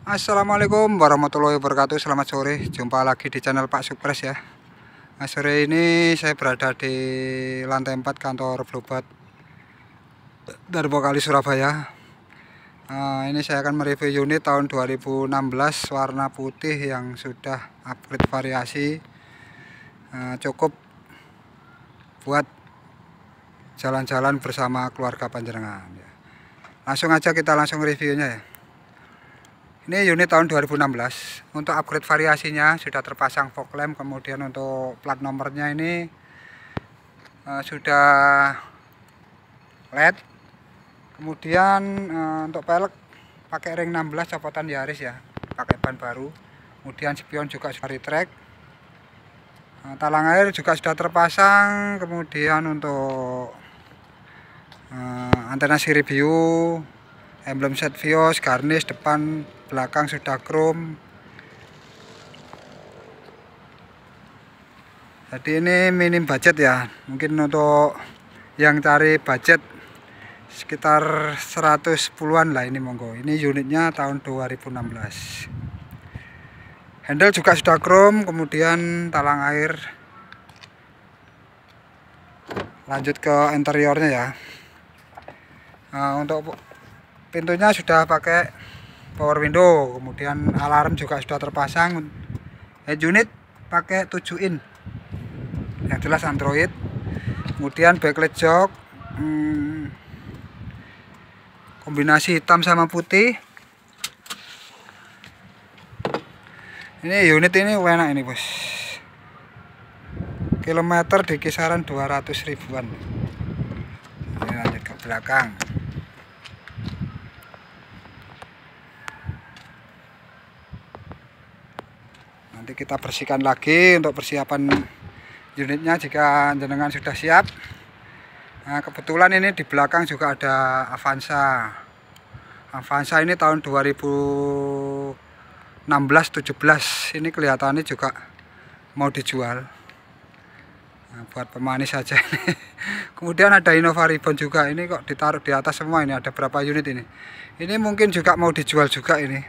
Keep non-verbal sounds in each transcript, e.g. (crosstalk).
Assalamualaikum warahmatullahi wabarakatuh Selamat sore Jumpa lagi di channel Pak Supres ya nah, Sore ini saya berada di lantai 4 kantor Bluebird Darbo Kali Surabaya nah, Ini saya akan mereview unit tahun 2016 Warna putih yang sudah upgrade variasi nah, Cukup buat jalan-jalan bersama keluarga panjenengan ya. Langsung aja kita langsung reviewnya ya ini unit tahun 2016. Untuk upgrade variasinya sudah terpasang fog lamp, kemudian untuk plat nomornya ini uh, sudah LED. Kemudian uh, untuk pelek pakai ring 16 copotan Yaris ya, pakai ban baru. Kemudian spion juga sudah retract. Uh, talang air juga sudah terpasang. Kemudian untuk uh, antena view emblem set Vios garnish depan belakang sudah chrome jadi ini minim budget ya mungkin untuk yang cari budget sekitar 110-an lah ini monggo ini unitnya tahun 2016 handle juga sudah chrome kemudian talang air lanjut ke interiornya ya nah, untuk pintunya sudah pakai power window kemudian alarm juga sudah terpasang head eh, unit pakai 7 in yang jelas Android kemudian backlight jok hmm, kombinasi hitam sama putih ini unit ini enak ini bos kilometer di kisaran 200 ribuan ini lanjut ke belakang nanti kita bersihkan lagi untuk persiapan unitnya jika jenengan sudah siap nah, kebetulan ini di belakang juga ada Avanza Avanza ini tahun 2016 17 ini kelihatannya juga mau dijual nah, buat pemanis saja (laughs) kemudian ada Innova Ribbon juga ini kok ditaruh di atas semua ini ada berapa unit ini ini mungkin juga mau dijual juga ini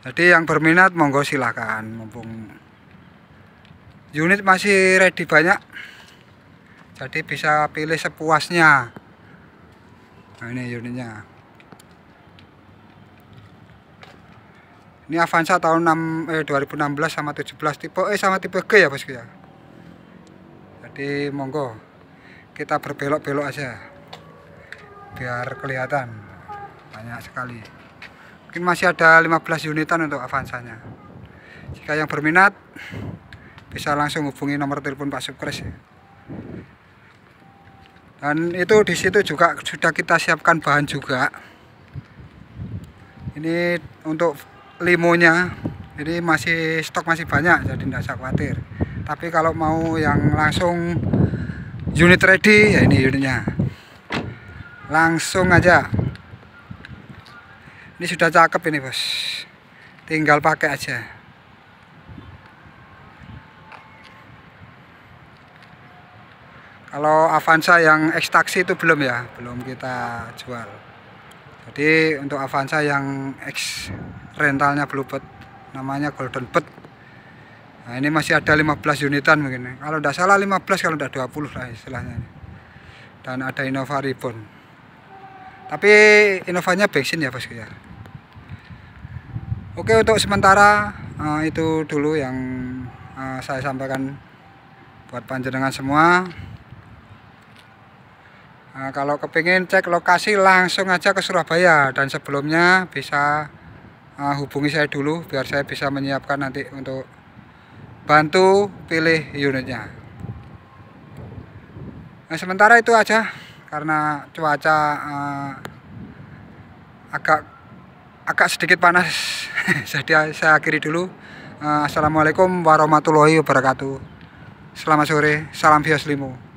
jadi yang berminat monggo silahkan mumpung unit masih ready banyak jadi bisa pilih sepuasnya nah ini unitnya ini Avanza tahun 6, eh, 2016 sama 17 tipe eh sama tipe G ya bosku ya jadi monggo kita berbelok-belok aja biar kelihatan banyak sekali mungkin masih ada 15 unitan untuk Avanza-nya. jika yang berminat bisa langsung hubungi nomor telepon Pak Sukres ya. dan itu di situ juga sudah kita siapkan bahan juga ini untuk limonya jadi masih stok masih banyak jadi tidak usah khawatir tapi kalau mau yang langsung unit ready ya ini unitnya langsung aja ini sudah cakep ini bos tinggal pakai aja kalau Avanza yang ekstaksi itu belum ya belum kita jual jadi untuk Avanza yang X rentalnya Bluebird namanya Golden Bird nah ini masih ada 15 unitan mungkin kalau tidak salah 15 kalau tidak 20 lah istilahnya dan ada Innova Ribbon tapi Innovanya bensin ya bos ya Oke untuk sementara uh, itu dulu yang uh, saya sampaikan buat panjenengan semua. Uh, kalau kepingin cek lokasi langsung aja ke Surabaya dan sebelumnya bisa uh, hubungi saya dulu biar saya bisa menyiapkan nanti untuk bantu pilih unitnya. Nah, sementara itu aja karena cuaca uh, agak agak sedikit panas jadi (laughs) saya akhiri dulu eh, Assalamualaikum warahmatullahi wabarakatuh Selamat sore, salam Vios Limo